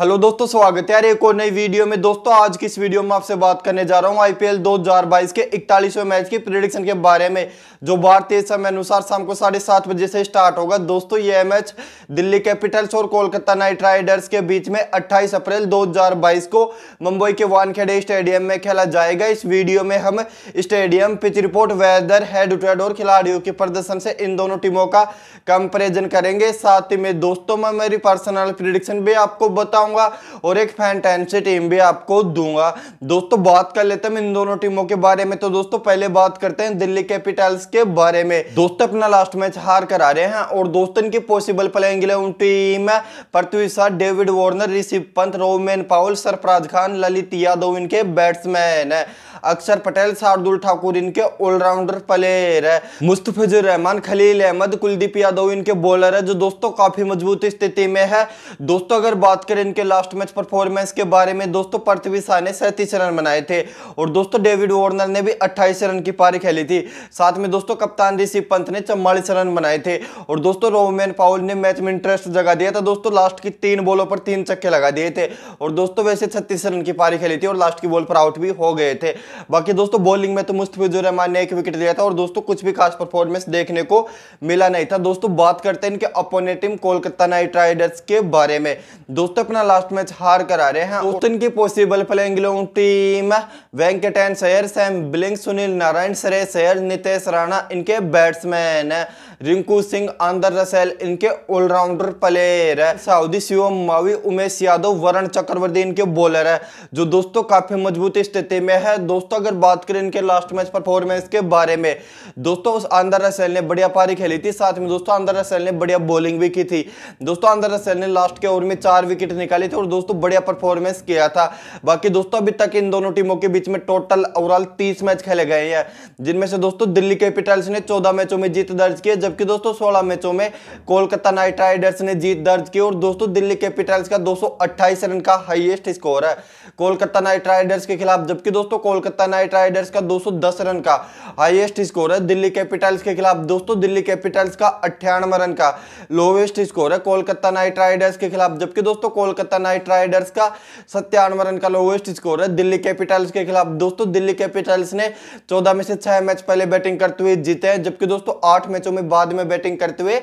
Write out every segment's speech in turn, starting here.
hello दोस्तों स्वागत है यार एक और नई वीडियो में दोस्तों आज की इस वीडियो में आपसे बात करने जा रहा हूं आईपीएल 2022 के इकतालीसवें मैच की प्रिडिक्शन के बारे में जो भारतीय समय अनुसार शाम को साढ़े सात बजे से स्टार्ट होगा दोस्तों यह मैच दिल्ली कैपिटल्स और कोलकाता नाइट राइडर्स के बीच में 28 अप्रैल 2022 को मुंबई के वानखेड़े स्टेडियम में खेला जाएगा इस वीडियो में हम stadium pitch report weather head to head और खिलाड़ियों के प्रदर्शन से इन दोनों टीमों का कंपेरिजन करेंगे साथ ही में दोस्तों में मेरी पर्सनल प्रिडिक्शन भी आपको बताऊँ बताऊंगा और एक फैंटेंसी टीम भी आपको दूंगा दोस्तों बात कर लेते हैं इन दोनों टीमों के बारे में तो दोस्तों पहले बात करते हैं दिल्ली कैपिटल्स के बारे में दोस्तों अपना लास्ट मैच हार कर आ रहे हैं और दोस्तों इनकी पॉसिबल प्लेइंग टीम है Prithvi Shaw David Warner Rishi Pant Rovman Powell Sarfaraz Khan Lalit Yadav इनके बैट्समैन है अक्षर पटेल शार्दुल ठाकुर इनके ऑलराउंडर प्लेयर है मुस्तफिजुर रहमान खलील अहमद कुलदीप यादव इनके बॉलर है जो दोस्तों काफी मजबूत स्थिति में है दोस्तों अगर बात करें इनके लास्ट मैच परफॉर्मेंस के बारे में दोस्तों पृथ्वी शाह ने सैंतीस रन बनाए थे और दोस्तों डेविड वार्नर ने भी अट्ठाईस रन की पारी खेली थी साथ में दोस्तों कप्तान ऋषि पंत ने चौवालीस रन बनाए थे और दोस्तों रोमैन पाउल ने मैच में इंटरेस्ट जगा दिया था दोस्तों लास्ट की तीन बॉलों पर तीन चक्के लगा दिए थे और दोस्तों वैसे छत्तीस रन की पारी खेली थी और लास्ट की बॉल पर आउट भी हो गए थे बाकी दोस्तों बॉलिंग में तो मुस्तफिजुर रहमान ने एक विकेट लिया था और दोस्तों कुछ भी खास परफॉर्मेंस देखने को मिला नहीं था दोस्तों बात करते हैं इनके opponent team Kolkata Knight Riders के बारे में दोस्तों अपना लास्ट मैच हार कर आ रहे हैं दोस्तों इनकी possible playing team Venkatesh Iyer Sam Billings Sunil Narine Shreyas Iyer Nitish Rana इनके batsman Rinku Singh Andre Russell इनके ऑलराउंडर प्लेयर है साउदी शिवम मावी उमेश यादव वरुण चक्रवर्ती इनके बॉलर है जो दोस्तों काफी मजबूत स्थिति में है दोस्तों दोस्तों अगर बात करें इनके लास्ट मैच परफॉर्मेंस के बारे में दोस्तों उस आंदर रसेल ने बढ़िया पारी खेली थी साथ में दोस्तों आंदर रसेल ने बढ़िया बॉलिंग भी की थी दोस्तों आंदर रसेल ने लास्ट के ओवर में चार विकेट निकाली थी और दोस्तों बढ़िया परफॉर्मेंस किया था बाकी दोस्तों अभी तक इन दोनों टीमों के बीच में टोटल ओवरऑल तीस मैच खेले गए हैं जिनमें से दोस्तों दिल्ली कैपिटल्स ने चौदह मैचों में जीत दर्ज की जबकि दोस्तों सोलह मैचों में कोलकाता नाइट राइडर्स ने जीत दर्ज की और दोस्तों दिल्ली कैपिटल्स का दो रन का हाइएस्ट स्कोर है कोलकाता नाइट राइडर्स के खिलाफ जबकि दोस्तों कोलकाता नाइट राइडर्स का 210 रन का हाईएस्ट स्कोर है दिल्ली कैपिटल्स के खिलाफ दोस्तों दिल्ली कैपिटल्स का अट्ठानवे रन का लोवेस्ट स्कोर है कोलकाता नाइट राइडर्स के खिलाफ जबकि दोस्तों कोलकाता नाइट राइडर्स का सत्यानवे रन का लोवेस्ट स्कोर है दिल्ली कैपिटल्स के खिलाफ दोस्तों दिल्ली कैपिटल्स ने चौदह में से छह मैच पहले बैटिंग करते हुए जीते हैं जबकि दोस्तों आठ मैचों में बाद में बैटिंग करते हुए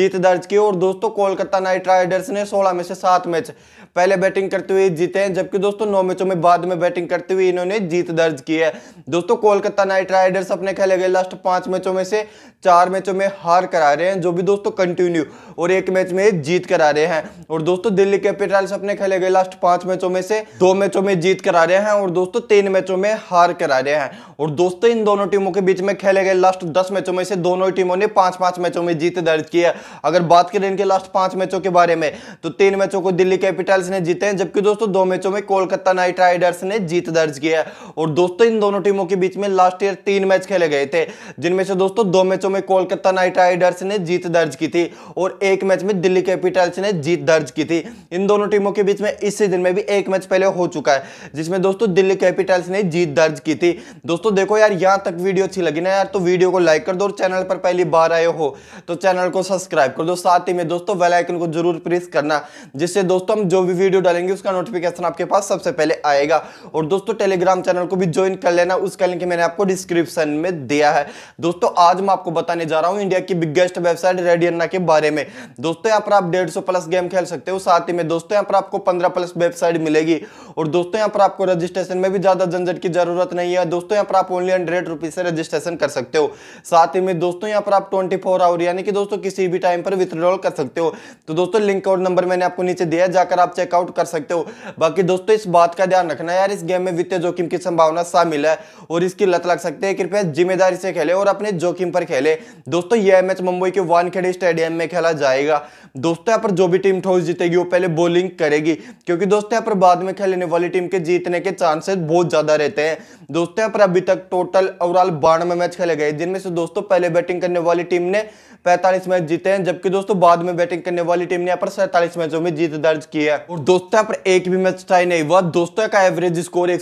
जीत दर्ज की और दोस्तों कोलकाता नाइट राइडर्स ने सोलह में से सात मैच पहले बैटिंग करते हुए जीते हैं जबकि दोस्तों नौ मैचों में बाद में बैटिंग करते हुए इन्होंने जीत दर्ज दर्ज की है दोस्तों कोलकाता नाइट राइडर्स अपने खेले गए लास्ट पांच मैचों में से चार मैचों में हार करा रहे हैं जो भी दोस्तों कंटिन्यू और एक मैच में जीत करा रहे हैं और दोस्तों दिल्ली कैपिटल्स अपने खेले गए लास्ट पांच मैचों में से दो मैचों में जीत करा रहे हैं और दोस्तों तीन मैचों में हार करा रहे हैं और दोस्तों इन दोनों टीमों के बीच में खेले गए लास्ट दस मैचों में से दोनों टीमों ने पांच पांच मैचों में जीत दर्ज की है अगर बात करें इनके लास्ट पांच मैचों के बारे में तो तीन मैचों को दिल्ली कैपिटल्स ने जीते हैं जबकि दोस्तों दो मैचों में कोलकाता नाइट राइडर्स ने जीत दर्ज की है और दोस्तों इन दोनों टीमों के बीच में लास्ट ईयर तीन मैच खेले गए थे जिनमें से दोस्तों दो मैचों में कोलकाता नाइट राइडर्स ने जीत दर्ज की थी और एक मैच में दिल्ली कैपिटल्स ने जीत दर्ज की थी इन दोनों टीमों के बीच में इस सीजन में भी एक मैच पहले हो चुका है जिसमें दोस्तों दिल्ली कैपिटल्स ने जीत दर्ज की थी दोस्तों देखो यार यहाँ तक वीडियो अच्छी लगी ना यार तो वीडियो को लाइक कर दो और चैनल पर पहली बार आए हो तो चैनल को सब्सक्राइब कर दो साथ ही में दोस्तों वेलाइकन को जरूर प्रेस करना जिससे दोस्तों हम जो भी वीडियो डालेंगे उसका नोटिफिकेशन आपके पास सबसे पहले आएगा और दोस्तों टेलीग्राम चैनल को भी ज्वाइन कर लेना उसका लिंक मैंने आपको डिस्क्रिप्शन में दिया है दोस्तों आज मैं आपको बताने जा रहा हूँ इंडिया की बिगेस्ट वेबसाइट रेडियना के बारे में दोस्तों यहाँ पर आप डेढ़ प्लस गेम खेल सकते हो साथ ही में दोस्तों यहाँ पर आपको पंद्रह प्लस वेबसाइट मिलेगी और दोस्तों यहाँ पर आपको रजिस्ट्रेशन में भी ज्यादा झंझट की जरूरत नहीं है दोस्तों यहाँ पर आप ओनली हंड्रेड रुपीज से रजिस्ट्रेशन कर सकते हो साथ ही में दोस्तों यहाँ पर आप ट्वेंटी आवर यानी कि दोस्तों किसी भी टाइम पर विथड्रॉल कर सकते हो तो दोस्तों लिंक और नंबर मैंने आपको नीचे दिया जाकर आप चेकआउट कर सकते हो बाकी दोस्तों इस बात का ध्यान रखना यार इस गेम में वित्तीय जोखिम की संभावना संभावना शामिल है और इसकी लत लग सकती है कृपया जिम्मेदारी से खेले और अपने जोखिम पर खेले दोस्तों यह मैच मुंबई के वानखेड़े स्टेडियम में खेला जाएगा दोस्तों यहाँ पर जो भी टीम टॉस जीतेगी वो पहले बॉलिंग करेगी क्योंकि दोस्तों यहाँ पर बाद में खेलने वाली टीम के जीतने के चांसेस बहुत ज्यादा रहते हैं दोस्तों यहाँ पर अभी तक टोटल ओवरऑल बानवे मैच खेले गए जिनमें से दोस्तों पहले बैटिंग करने वाली टीम ने 45 मैच जीते हैं जबकि दोस्तों बाद में बैटिंग करने वाली टीम ने यहाँ पर सैंतालीस मैचों में जीत दर्ज की है और दोस्तों यहाँ पर एक भी मैच टाई नहीं हुआ दोस्तों का एवरेज स्कोर एक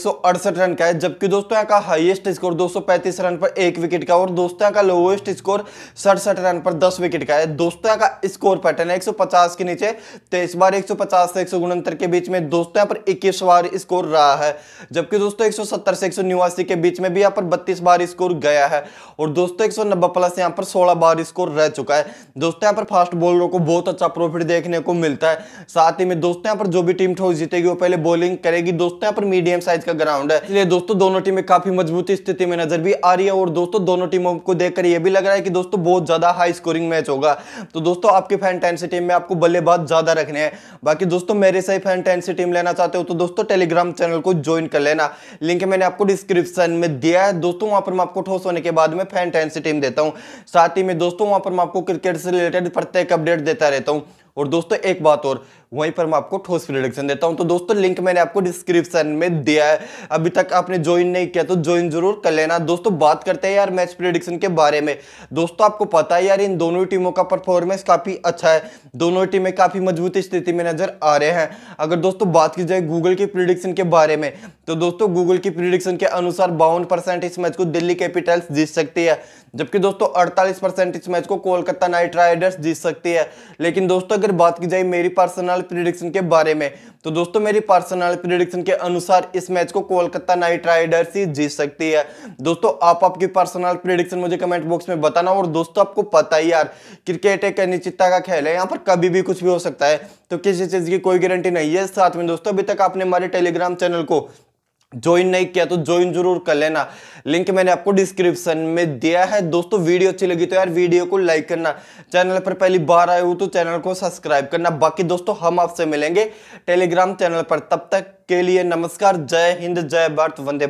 रन का है जबकि दोस्तों यहाँ का हाईएस्ट स्कोर 235 रन पर एक विकेट का और दोस्तों यहाँ का लोएस्ट स्कोर सड़सठ रन पर 10 विकेट का है दोस्तों यहाँ का स्कोर पैटर्न 150 के नीचे तेईस तो बार 150 से एक के बीच में दोस्तों यहाँ पर इक्कीस बार स्कोर रहा है जबकि दोस्तों एक से एक के बीच में भी यहाँ पर बत्तीस बार स्कोर गया है और दोस्तों एक प्लस यहाँ पर सोलह बार स्कोर रह चुका है दोस्तों यहाँ पर फास्ट बॉलरों को बहुत अच्छा प्रॉफिट देखने को मिलता है साथ ही में दोस्तों यहाँ पर जो भी टीम ठोस जीतेगी वो पहले बॉलिंग करेगी दोस्तों यहाँ पर मीडियम साइज का ग्राउंड है इसलिए दोस्तों दोस्तों दोनों टीमें काफी मजबूती स्थिति में नजर भी आ रही है और दोस्तों दोनों टीमों को देखकर यह भी लग रहा है कि दोस्तों बहुत ज्यादा हाई स्कोरिंग मैच होगा तो दोस्तों आपकी फैंटेंसी टीम में आपको बल्लेबाज ज्यादा रखने हैं बाकी दोस्तों मेरे से फैंटेंसी टीम लेना चाहते हो तो दोस्तों टेलीग्राम चैनल को ज्वाइन कर लेना लिंक मैंने आपको डिस्क्रिप्शन में दिया है दोस्तों वहां पर मैं आपको ठोस होने के बाद में फैंटेंसी टीम देता हूँ साथ ही में दोस्तों वहां पर मैं आपको क्रिकेट से रिलेटेड प्रत्येक अपडेट देता रहता हूँ और दोस्तों एक बात और वहीं पर मैं आपको ठोस प्रिडिक्शन देता हूं तो दोस्तों लिंक मैंने आपको डिस्क्रिप्शन में दिया है अभी तक आपने ज्वाइन नहीं किया तो ज्वाइन जरूर कर लेना दोस्तों बात करते हैं यार मैच प्रिडिक्शन के बारे में दोस्तों आपको पता है यार इन दोनों टीमों का परफॉर्मेंस काफी अच्छा है दोनों टीमें काफी मजबूत स्थिति में नजर आ रहे हैं अगर दोस्तों बात की जाए गूगल की प्रिडिक्शन के बारे में तो दोस्तों गूगल की प्रिडिक्शन के अनुसार बावन इस मैच को दिल्ली कैपिटल्स जीत सकती है जबकि दोस्तों 48 परसेंट इस मैच को कोलकाता नाइट राइडर्स जीत सकती है लेकिन दोस्तों अगर बात की जाए मेरी पर्सनल पर्सनल प्रिडिक्शन के बारे में तो दोस्तों मेरी पर्सनल प्रिडिक्शन के अनुसार इस मैच को कोलकाता नाइट राइडर्स ही जीत सकती है दोस्तों आप आपकी पर्सनल प्रिडिक्शन मुझे कमेंट बॉक्स में बताना और दोस्तों आपको पता ही यार क्रिकेट एक अनिश्चितता का खेल है यहाँ पर कभी भी कुछ भी हो सकता है तो किसी चीज़ की कोई गारंटी नहीं है साथ में दोस्तों अभी तक आपने हमारे टेलीग्राम चैनल को ज्वाइन नहीं किया तो ज्वाइन जरूर कर लेना लिंक मैंने आपको डिस्क्रिप्शन में दिया है दोस्तों वीडियो अच्छी लगी तो यार वीडियो को लाइक करना चैनल पर पहली बार आए हो तो चैनल को सब्सक्राइब करना बाकी दोस्तों हम आपसे मिलेंगे टेलीग्राम चैनल पर तब तक के लिए नमस्कार जय हिंद जय भारत वंदे